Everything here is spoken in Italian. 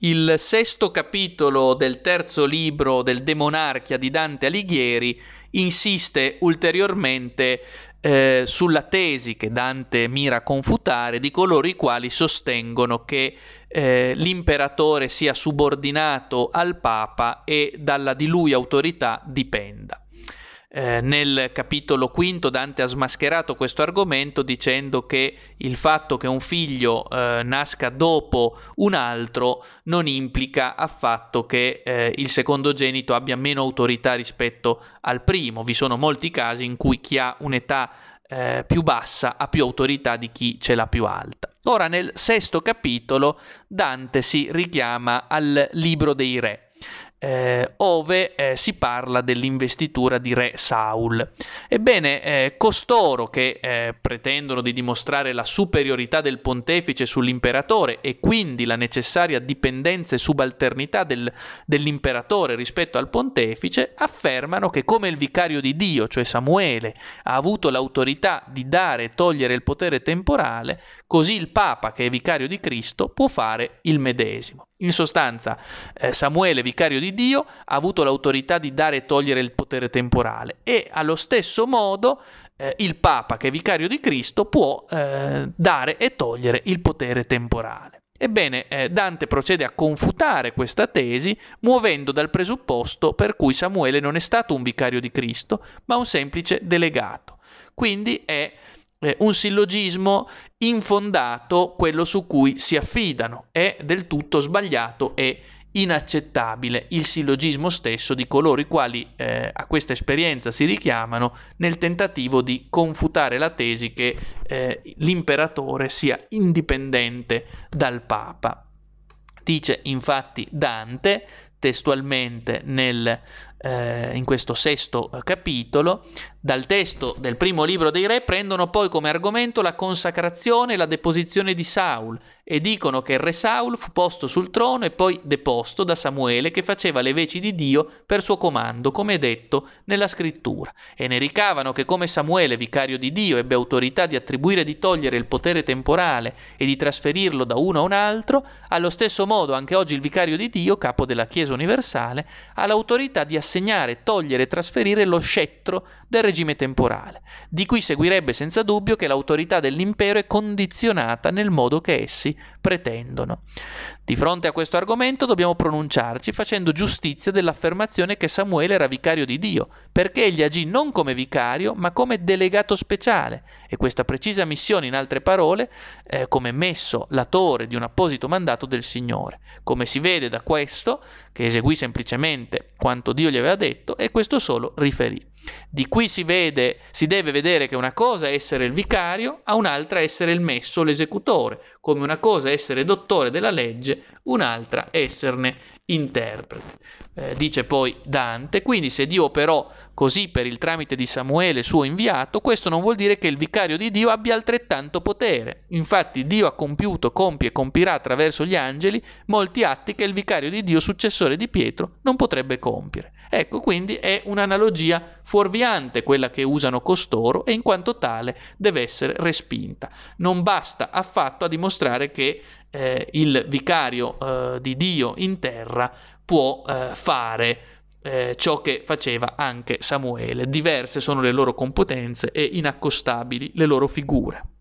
Il sesto capitolo del terzo libro del Demonarchia di Dante Alighieri insiste ulteriormente eh, sulla tesi che Dante mira a confutare di coloro i quali sostengono che eh, l'imperatore sia subordinato al Papa e dalla di lui autorità dipenda eh, nel capitolo quinto Dante ha smascherato questo argomento dicendo che il fatto che un figlio eh, nasca dopo un altro non implica affatto che eh, il secondogenito abbia meno autorità rispetto al primo. Vi sono molti casi in cui chi ha un'età eh, più bassa ha più autorità di chi ce l'ha più alta. Ora nel sesto capitolo Dante si richiama al libro dei re eh, ove eh, si parla dell'investitura di re Saul. Ebbene, eh, costoro che eh, pretendono di dimostrare la superiorità del pontefice sull'imperatore e quindi la necessaria dipendenza e subalternità del, dell'imperatore rispetto al pontefice, affermano che come il vicario di Dio, cioè Samuele, ha avuto l'autorità di dare e togliere il potere temporale, così il Papa, che è vicario di Cristo, può fare il medesimo. In sostanza, eh, Samuele, vicario di Dio, ha avuto l'autorità di dare e togliere il potere temporale e allo stesso modo eh, il Papa, che è vicario di Cristo, può eh, dare e togliere il potere temporale. Ebbene, eh, Dante procede a confutare questa tesi muovendo dal presupposto per cui Samuele non è stato un vicario di Cristo, ma un semplice delegato. Quindi è eh, un sillogismo infondato quello su cui si affidano. È del tutto sbagliato e inaccettabile il sillogismo stesso di coloro i quali eh, a questa esperienza si richiamano nel tentativo di confutare la tesi che eh, l'imperatore sia indipendente dal Papa. Dice infatti Dante, testualmente nel, eh, in questo sesto eh, capitolo, dal testo del primo libro dei re prendono poi come argomento la consacrazione e la deposizione di Saul e dicono che il re Saul fu posto sul trono e poi deposto da Samuele che faceva le veci di Dio per suo comando, come è detto nella scrittura, e ne ricavano che come Samuele, vicario di Dio, ebbe autorità di attribuire e di togliere il potere temporale e di trasferirlo da uno a un altro, allo stesso modo anche oggi il vicario di Dio, capo della Chiesa universale ha l'autorità di assegnare, togliere e trasferire lo scettro del regime temporale, di cui seguirebbe senza dubbio che l'autorità dell'impero è condizionata nel modo che essi pretendono. Di fronte a questo argomento dobbiamo pronunciarci facendo giustizia dell'affermazione che Samuele era vicario di Dio, perché egli agì non come vicario ma come delegato speciale e questa precisa missione, in altre parole, eh, come messo latore di un apposito mandato del Signore. Come si vede da questo, che eseguì semplicemente quanto Dio gli aveva detto e questo solo riferì. Di qui si, vede, si deve vedere che una cosa è essere il vicario, a un'altra essere il messo, l'esecutore, come una cosa è essere dottore della legge, un'altra esserne interprete. Eh, dice poi Dante, quindi se Dio operò così per il tramite di Samuele, suo inviato, questo non vuol dire che il vicario di Dio abbia altrettanto potere. Infatti Dio ha compiuto, compie e compirà attraverso gli angeli molti atti che il vicario di Dio, successore di Pietro, non potrebbe compiere. Ecco, quindi è un'analogia fuorviante quella che usano costoro e in quanto tale deve essere respinta. Non basta affatto a dimostrare che eh, il vicario eh, di Dio in terra può eh, fare eh, ciò che faceva anche Samuele. Diverse sono le loro competenze e inaccostabili le loro figure.